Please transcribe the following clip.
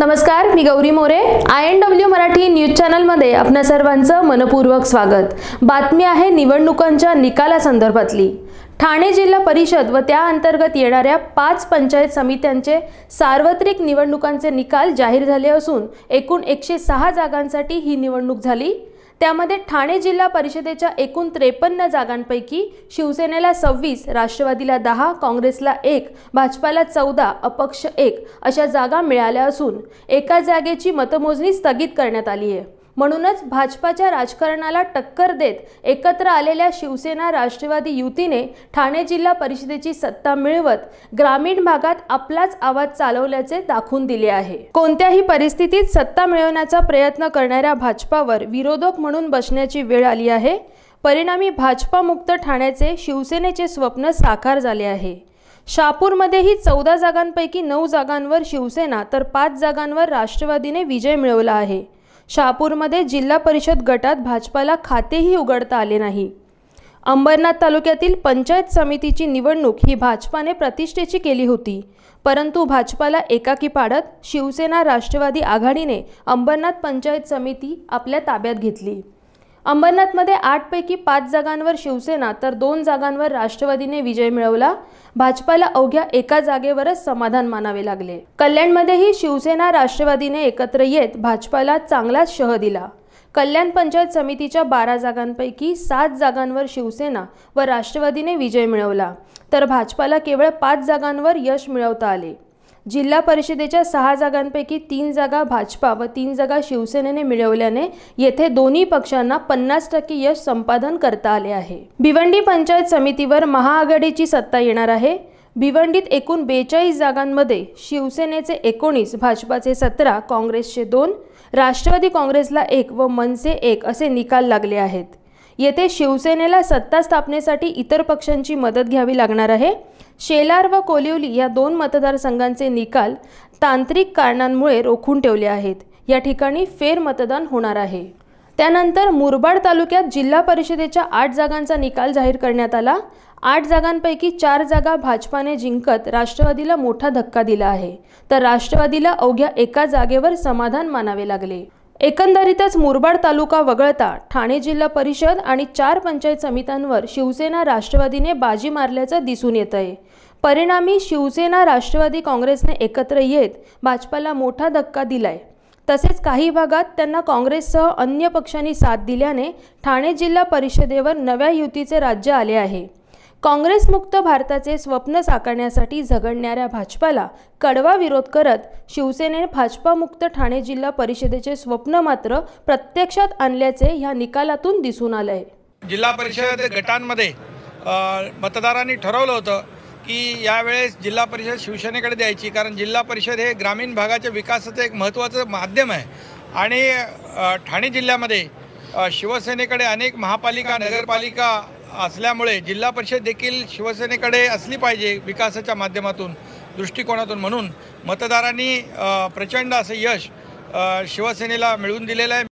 नमस्कार मी गौरी मोरे आय एन डब्ल्यू मराठी न्यूज चॅनलमध्ये आपल्या सर्वांचं मनपूर्वक स्वागत बातमी आहे निवडणुकांच्या निकालासंदर्भातली ठाणे जिल्हा परिषद व त्या अंतर्गत येणाऱ्या पाच पंचायत समित्यांचे सार्वत्रिक निवडणुकांचे निकाल जाहीर झाले असून एकूण एकशे सहा जागांसाठी ही निवडणूक झाली त्यामध्ये ठाणे जिल्हा परिषदेच्या एकूण त्रेपन्न जागांपैकी शिवसेनेला सव्वीस राष्ट्रवादीला दहा काँग्रेसला एक भाजपाला चौदा अपक्ष एक अशा जागा मिळाल्या असून एका जागेची मतमोजणी स्थगित करण्यात आली आहे म्हणूनच भाजपाच्या राजकारणाला टक्कर देत एकत्र आलेल्या शिवसेना राष्ट्रवादी युतीने ठाणे जिल्हा परिषदेची सत्ता मिळवत ग्रामीण भागात आपलाच आवाज चालवल्याचे दाखवून दिले आहे कोणत्याही परिस्थितीत सत्ता मिळवण्याचा प्रयत्न करणाऱ्या भाजपावर विरोधक म्हणून बसण्याची वेळ आली आहे परिणामी भाजपामुक्त ठाण्याचे शिवसेनेचे स्वप्न साकार झाले आहे शापूरमध्येही चौदा जागांपैकी नऊ जागांवर शिवसेना तर पाच जागांवर राष्ट्रवादीने विजय मिळवला आहे शहापूरमध्ये जिल्हा परिषद गटात भाजपाला खातेही उघडता आले नाही अंबरनाथ तालुक्यातील पंचायत समितीची निवडणूक ही भाजपाने प्रतिष्ठेची केली होती परंतु भाजपाला एकाकी पाडत शिवसेना राष्ट्रवादी आघाडीने अंबरनाथ पंचायत समिती आपल्या ताब्यात घेतली अंबरनाथमध्ये आठपैकी पाच जागांवर शिवसेना तर दोन जागांवर राष्ट्रवादीने विजय मिळवला भाजपाला अवघ्या एका जागेवरच समाधान मानावे लागले कल्याणमध्येही शिवसेना राष्ट्रवादीने एकत्र येत भाजपाला चांगलाच शह दिला कल्याण पंचायत समितीच्या बारा जागांपैकी सात जागांवर शिवसेना व राष्ट्रवादीने विजय मिळवला तर भाजपाला केवळ पाच जागांवर यश मिळवता आले जिल्हा परिषदेच्या सहा जागांपैकी तीन जागा भाजपा व तीन जागा शिवसेनेने मिळवल्याने येथे दोन्ही पक्षांना पन्नास टक्के यश संपादन करता आले आहे भिवंडी पंचायत समितीवर महाआघाडीची सत्ता येणार आहे भिवंडीत एकूण बेचाळीस जागांमध्ये शिवसेनेचे एकोणीस भाजपाचे सतरा काँग्रेसचे दोन राष्ट्रवादी काँग्रेसला एक व मनसे एक असे निकाल लागले आहेत येथे शिवसेनेला सत्ता स्थापनेसाठी इतर पक्षांची मदत घ्यावी लागणार आहे शेलार व कोलिवली या दोन मतदारसंघांचे निकाल तांत्रिक कारणांमुळे रोखून ठेवले आहेत या ठिकाणी फेरमतदान होणार आहे त्यानंतर मुरबाड तालुक्यात जिल्हा परिषदेच्या आठ जागांचा निकाल जाहीर करण्यात आला आठ जागांपैकी चार जागा भाजपाने जिंकत राष्ट्रवादीला मोठा धक्का दिला आहे तर राष्ट्रवादीला अवघ्या एका जागेवर समाधान मानावे लागले एकंदरीतच मुरबाड तालुका वगळता ठाणे जिल्हा परिषद आणि चार पंचायत समित्यांवर शिवसेना राष्ट्रवादीने बाजी मारल्याचं दिसून येत आहे परिणामी शिवसेना राष्ट्रवादी काँग्रेसने एकत्र येत भाजपाला मोठा धक्का दिलाय तसेच काही भागात त्यांना काँग्रेससह अन्य पक्षांनी साथ दिल्याने ठाणे जिल्हा परिषदेवर नव्या युतीचे राज्य आले आहे काँग्रेसमुक्त भारताचे स्वप्न साकारण्यासाठी झगडणाऱ्या भाजपाला कडवा विरोध करत शिवसेनेने भाजपामुक्त ठाणे जिल्हा परिषदेचे स्वप्न मात्र प्रत्यक्षात आणल्याचे ह्या निकालातून दिसून आलं जिल्हा परिषद गटांमध्ये मतदारांनी ठरवलं होतं की यावेळेस जिल्हा परिषद शिवसेनेकडे द्यायची कारण जिल्हा परिषद हे ग्रामीण भागाच्या विकासाचं एक महत्त्वाचं माध्यम आहे आणि ठाणे जिल्ह्यामध्ये शिवसेनेकडे अनेक महापालिका नगरपालिका असल्यामुळे जिल्हा परिषद देखील शिवसेनेकडे असली पाहिजे विकासाच्या माध्यमातून दृष्टिकोनातून म्हणून मतदारांनी प्रचंड असं यश शिवसेनेला मिळवून दिलेलं आहे